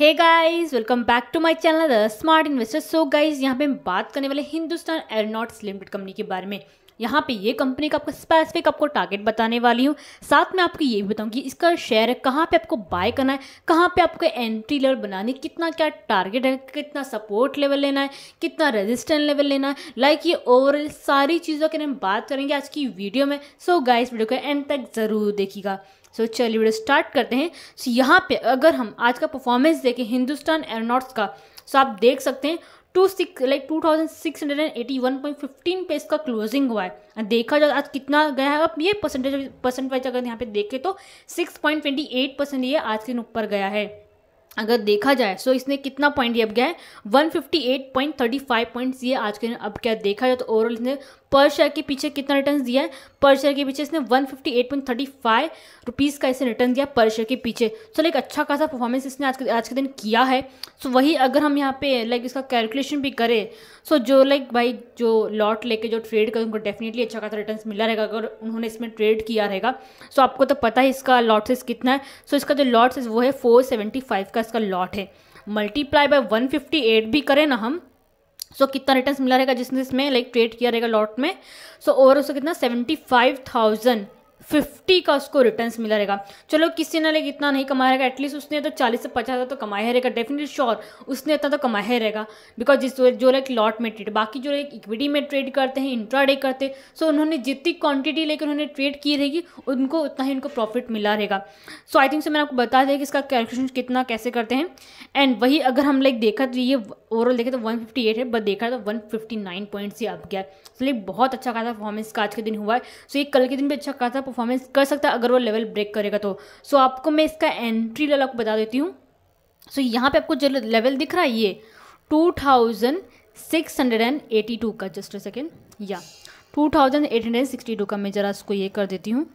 Hey guys welcome back to my channel the smart investor so guys यहाँ पे हम बात करने वाले हिंदुस्तान एयरनॉट्स लिमिटेड कंपनी के बारे में यहाँ पे ये कंपनी का आपको स्पेसिफिक आपको टारगेट बताने वाली हूँ साथ में आपको ये भी बताऊँगी इसका शेयर कहाँ पे आपको बाय करना है कहाँ पे आपको एंट्री लेवल बनानी कितना क्या टारगेट है कितना सपोर्ट लेवल लेना है कितना रेजिस्टेंस लेवल लेना है लाइक ये ओवरऑल सारी चीज़ों के हम बात करेंगे आज की वीडियो में सो गाइज गाइस वीडियो को एंड तक ज़रूर देखिएगा सो so, चलिए वीडियो स्टार्ट करते हैं सो so, यहाँ पे अगर हम आज का परफॉर्मेंस देखें हिंदुस्तान एरोनॉट्स का सो so, आप देख सकते हैं two six like two thousand six hundred and eighty one point fifteen पे इसका क्लोजिंग हुआ है देखा जाए आज कितना गया है अब ये परसेंटेज परसेंट वाइज अगर यहाँ पे देखें तो six point twenty eight percent ये आज के दिन ऊपर गया है अगर देखा जाए सो so इसने कितना पॉइंट ये अब गया है one fifty eight point thirty five points ये आज के दिन अब क्या देखा जाए तो ओवरऑल इसने पर शेयर के पीछे कितना रिटर्न दिया है पर शेयर के पीछे इसने one fifty eight point thirty five rupees का इसे रिटर्न दिया पर शेयर के पीछे सो लाइक अच्छा खासा परफॉर्मेंस इसने आज के आज के दिन किया है सो so, वही अगर हम यहाँ पे लाइक इसका कैलकुलेशन भी करें सो so, जो लाइक भाई जो लॉट लेके जो ट्रेड करें उनको डेफिनेटली अच्छा खासा रिटर्न मिला रहेगा अगर उन्होंने इसमें ट्रेड किया रहेगा सो so, आपको तो पता है इसका लॉट साइज कितना है सो so, इसका जो लॉट साइज वो है फोर सेवेंटी फाइव का इसका लॉट है multiply by one fifty eight भी करें ना हम सो so, कितना रिटर्न मिला रहेगा जिसने इसमें लाइक ट्रेड किया रहेगा लॉट में सो so, ओवरऑल उसका कितना सेवेंटी फाइव थाउजेंड फिफ्टी का उसको रिटर्न मिला रहेगा चलो किसी ने इतना नहीं कमाया रहेगा एटलीस्ट उसने तो चालीस से पचास हज़ार तो कमाया रहेगा डेफिनेटली श्योर उसने इतना तो कमाया ही रहेगा बिकॉज जिस जो लाइक लॉट में ट्रेड बाकी जो लाइक इक्विटी में ट्रेड करते हैं इंट्रा डे करते हैं सो उन्होंने जितनी क्वान्टिटी लेकर उन्होंने ट्रेड की रहेगी उनको उतना ही उनको प्रॉफिट मिला रहेगा सो आई थिंक सो मैंने आपको बता दिया कि इसका कैलकुलेशन कितना कैसे करते हैं एंड वही अगर हम लाइक देखा तो ये ओवरऑल देखें तो 158 है बट देखा तो 159 पॉइंट से अब गया है so, लाइक बहुत अच्छा खासा परफॉर्मेंस का आज के दिन हुआ है सो so, ये कल के दिन भी अच्छा खासा परफॉर्मेंस कर सकता है अगर वो लेवल ब्रेक करेगा तो सो so, आपको मैं इसका एंट्री लेवल आपको बता देती हूँ सो so, यहाँ पे आपको जो लेवल दिख रहा है ये two thousand six hundred and eighty two का जस्ट सेकेंड या two thousand eight hundred and sixty two का मैं ज़रा इसको ये कर देती हूँ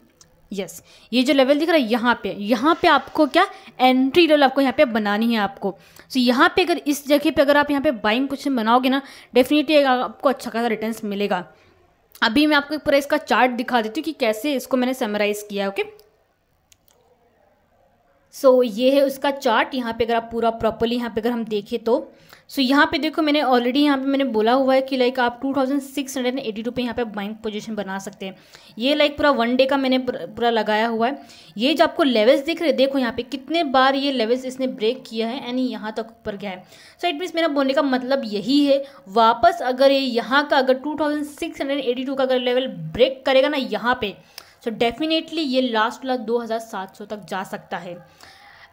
यस yes. ये जो लेवल दिख रहा है यहाँ पे यहाँ पे आपको क्या एंट्री लेवल आपको यहाँ पे बनानी है आपको सो so, यहाँ पे अगर इस जगह पे अगर आप यहाँ पे बाइंग कुछ बनाओगे ना डेफिनेटली आपको अच्छा खासा रिटर्न मिलेगा अभी मैं आपको पूरा इसका चार्ट दिखा देती हूँ कि कैसे इसको मैंने समराइज़ किया ओके okay? सो so, ये है उसका चार्ट यहाँ पे अगर आप पूरा प्रॉपरली यहाँ पे अगर हम देखें तो सो so, यहाँ पे देखो मैंने ऑलरेडी यहाँ पे मैंने बोला हुआ है कि लाइक आप 2682 पे यहाँ पे बाइंग पोजीशन बना सकते हैं ये लाइक पूरा वन डे का मैंने पूरा लगाया हुआ है ये जो आपको लेवल्स दिख रहे देखो यहाँ पे कितने बार ये लेवल्स इसने ब्रेक किया है एंड यहाँ तक ऊपर गया है सो इट मीन्स मेरा बोलने का मतलब यही है वापस अगर ये यहाँ का अगर टू का अगर लेवल ब्रेक करेगा ना यहाँ पर सो डेफिनेटली ये लास्ट वाला दो हज़ार सात सौ तक जा सकता है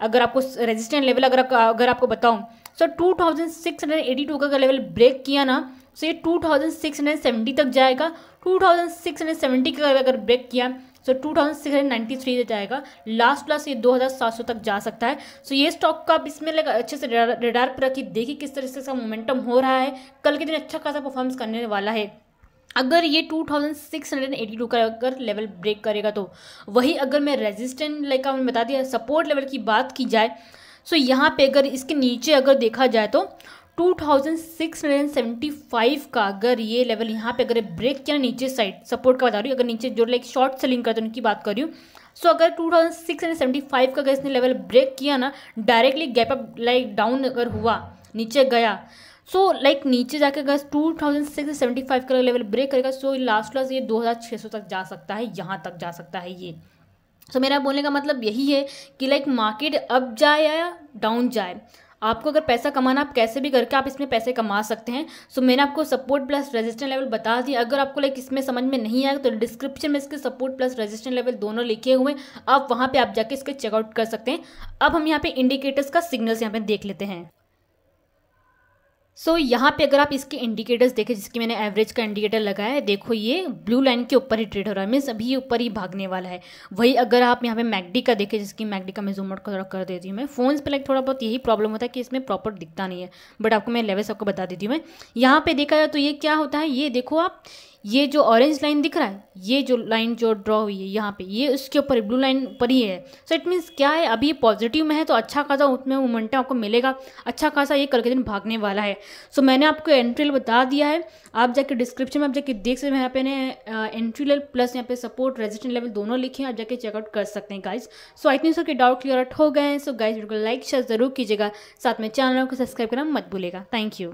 अगर आपको रेजिस्टेंट लेवल अगर अगर आपको बताऊँ so two thousand six hundred eighty two का अगर लेवल ब्रेक किया ना सो ये two thousand six hundred seventy तक जाएगा two thousand six hundred seventy का अगर ब्रेक किया so two thousand six hundred ninety three जाएगा लास्ट लास्ट ये दो हज़ार सात सौ तक जा सकता है सो so ये स्टॉक का आप इसमें लगा अच्छे से रेडार पर रखिए देखिए किस तरह से इसका मोमेंटम हो रहा है कल के दिन अच्छा खासा परफॉर्मेंस करने वाला है अगर ये 2682 का अगर लेवल ब्रेक करेगा तो वही अगर मैं रेजिस्टेंट लाइक का बता दिया सपोर्ट लेवल की बात की जाए सो यहाँ पे अगर इसके नीचे अगर देखा जाए तो 2675 का अगर ये लेवल यहाँ पे अगर ब्रेक किया नीचे साइड सपोर्ट का बता रही हूँ अगर नीचे जो लाइक शॉर्ट सेलिंग करते हैं उनकी बात कर रही हूँ सो हंड्रेड अगर 2675 का अगर इसने लेवल ब्रेक किया ना directly gap up like down अगर हुआ नीचे गया सो so, लाइक like, नीचे जाकर अगर two thousand six seventy five का लेवल ब्रेक करेगा सो लास्ट लास्ट ये दो हज़ार छः सौ तक जा सकता है यहाँ तक जा सकता है ये सो so, मेरा बोलने का मतलब यही है कि लाइक मार्केट अप जाए या डाउन जाए आपको अगर पैसा कमाना आप कैसे भी करके आप इसमें पैसे कमा सकते हैं सो so, मैंने आपको सपोर्ट प्लस रेजिस्टेंस लेवल बता दिया अगर आपको लाइक इसमें समझ में नहीं आएगा तो डिस्क्रिप्शन में इसके सपोर्ट प्लस रेजिस्टेंस लेवल दोनों लिखे हुए आप वहाँ पे आप जाके इसके चेकआउट कर सकते हैं अब हम यहाँ पे इंडिकेटर्स का सिग्नल्स यहाँ पे देख लेते हैं सो so, यहाँ पे अगर आप इसके इंडिकेटर्स देखें जिसकी मैंने एवरेज का इंडिकेटर लगाया है देखो ये ब्लू लाइन के ऊपर ही ट्रेड हो रहा है मीन्स अभी ये ऊपर ही भागने वाला है वही अगर आप यहाँ पे मैगडी का देखें जिसकी मैगडी का मैं जूम आउट थोड़ा कर देती हूँ मैं फोन्स पे लाइक थोड़ा बहुत यही प्रॉब्लम होता है कि इसमें प्रॉपर दिखता नहीं है बट आपको मैं लेवल्स आपको बता देती हूँ मैं यहाँ पे देखा जाए तो ये क्या होता है ये देखो आप ये जो ऑरेंज लाइन दिख रहा है ये जो लाइन जो ड्रॉ हुई है यहाँ पे ये उसके ऊपर ब्लू लाइन पर ही है सो इट मीन्स क्या है अभी ये पॉजिटिव में है तो अच्छा खासा उसमें मोमेंटम आपको मिलेगा अच्छा खासा ये कल के दिन भागने वाला है सो so, मैंने आपको एंट्री लेवल बता दिया है आप जाके डिस्क्रिप्शन में आप जाके देख सकते हैं यहाँ पे ने एंट्री लेवल प्लस यहाँ पे सपोर्ट रेजिस्टेंट लेवल दोनों लिखे हैं आप जाके चेकआउट कर सकते हैं guys so I think sir के डाउट क्लियर आउट हो गए हैं सो गाइज बिल्कुल लाइक शेयर जरूर कीजिएगा साथ में चैनल को सब्सक्राइब करना मत भूलेगा थैंक यू